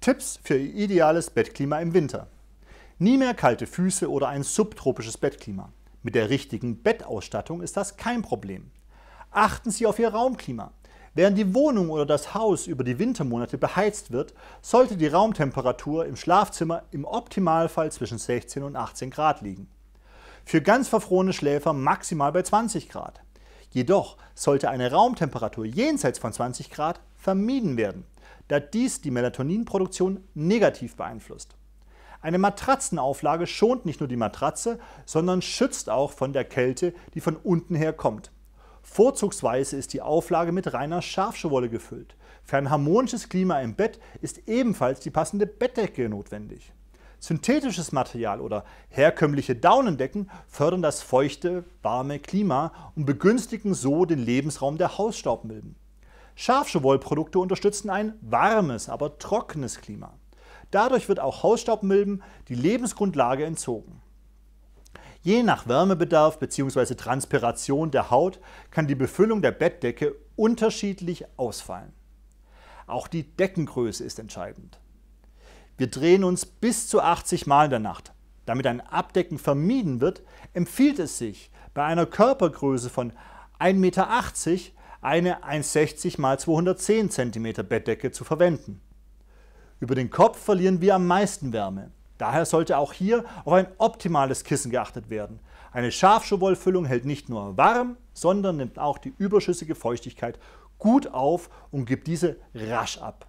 Tipps für Ihr ideales Bettklima im Winter. Nie mehr kalte Füße oder ein subtropisches Bettklima. Mit der richtigen Bettausstattung ist das kein Problem. Achten Sie auf Ihr Raumklima. Während die Wohnung oder das Haus über die Wintermonate beheizt wird, sollte die Raumtemperatur im Schlafzimmer im Optimalfall zwischen 16 und 18 Grad liegen. Für ganz verfrorene Schläfer maximal bei 20 Grad. Jedoch sollte eine Raumtemperatur jenseits von 20 Grad vermieden werden da dies die Melatoninproduktion negativ beeinflusst. Eine Matratzenauflage schont nicht nur die Matratze, sondern schützt auch von der Kälte, die von unten her kommt. Vorzugsweise ist die Auflage mit reiner Schafschuhwolle gefüllt. Für ein harmonisches Klima im Bett ist ebenfalls die passende Bettdecke notwendig. Synthetisches Material oder herkömmliche Daunendecken fördern das feuchte, warme Klima und begünstigen so den Lebensraum der Hausstaubmilben. Scharfsche Wollprodukte unterstützen ein warmes, aber trockenes Klima. Dadurch wird auch Hausstaubmilben die Lebensgrundlage entzogen. Je nach Wärmebedarf bzw. Transpiration der Haut kann die Befüllung der Bettdecke unterschiedlich ausfallen. Auch die Deckengröße ist entscheidend. Wir drehen uns bis zu 80 Mal in der Nacht. Damit ein Abdecken vermieden wird, empfiehlt es sich, bei einer Körpergröße von 1,80 Meter eine 1,60 x 210 cm Bettdecke zu verwenden. Über den Kopf verlieren wir am meisten Wärme. Daher sollte auch hier auf ein optimales Kissen geachtet werden. Eine Schafschuhwollfüllung hält nicht nur warm, sondern nimmt auch die überschüssige Feuchtigkeit gut auf und gibt diese rasch ab.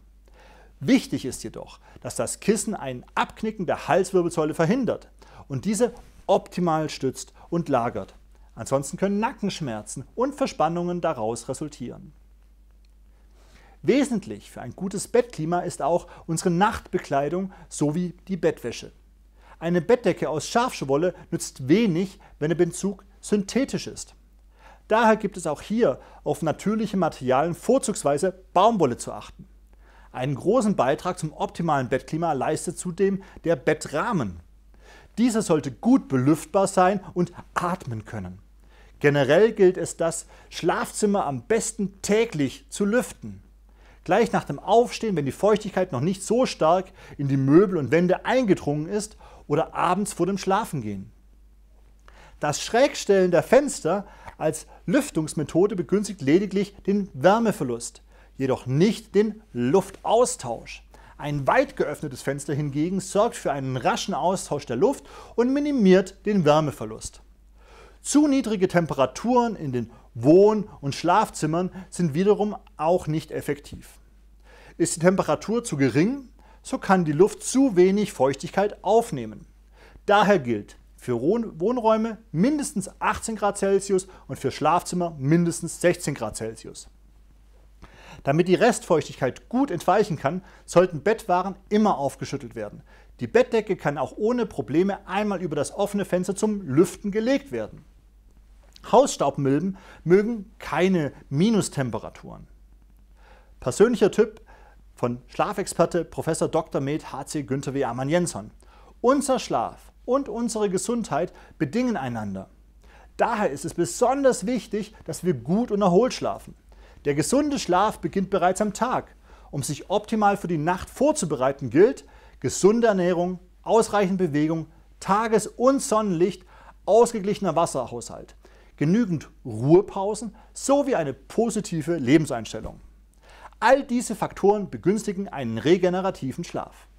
Wichtig ist jedoch, dass das Kissen ein Abknicken der Halswirbelsäule verhindert und diese optimal stützt und lagert. Ansonsten können Nackenschmerzen und Verspannungen daraus resultieren. Wesentlich für ein gutes Bettklima ist auch unsere Nachtbekleidung sowie die Bettwäsche. Eine Bettdecke aus Schafswolle nützt wenig, wenn der Bezug synthetisch ist. Daher gibt es auch hier auf natürliche Materialien vorzugsweise Baumwolle zu achten. Einen großen Beitrag zum optimalen Bettklima leistet zudem der Bettrahmen. Dieser sollte gut belüftbar sein und atmen können. Generell gilt es, das Schlafzimmer am besten täglich zu lüften. Gleich nach dem Aufstehen, wenn die Feuchtigkeit noch nicht so stark in die Möbel und Wände eingedrungen ist oder abends vor dem Schlafengehen. Das Schrägstellen der Fenster als Lüftungsmethode begünstigt lediglich den Wärmeverlust, jedoch nicht den Luftaustausch. Ein weit geöffnetes Fenster hingegen sorgt für einen raschen Austausch der Luft und minimiert den Wärmeverlust. Zu niedrige Temperaturen in den Wohn- und Schlafzimmern sind wiederum auch nicht effektiv. Ist die Temperatur zu gering, so kann die Luft zu wenig Feuchtigkeit aufnehmen. Daher gilt für Wohnräume mindestens 18 Grad Celsius und für Schlafzimmer mindestens 16 Grad Celsius. Damit die Restfeuchtigkeit gut entweichen kann, sollten Bettwaren immer aufgeschüttelt werden. Die Bettdecke kann auch ohne Probleme einmal über das offene Fenster zum Lüften gelegt werden. Hausstaubmilben mögen keine Minustemperaturen. Persönlicher Tipp von Schlafexperte Prof. Dr. Med HC Günther W. Amann Jensson. Unser Schlaf und unsere Gesundheit bedingen einander. Daher ist es besonders wichtig, dass wir gut und erholt schlafen. Der gesunde Schlaf beginnt bereits am Tag. Um sich optimal für die Nacht vorzubereiten, gilt gesunde Ernährung, ausreichend Bewegung, Tages- und Sonnenlicht, ausgeglichener Wasserhaushalt, genügend Ruhepausen sowie eine positive Lebenseinstellung. All diese Faktoren begünstigen einen regenerativen Schlaf.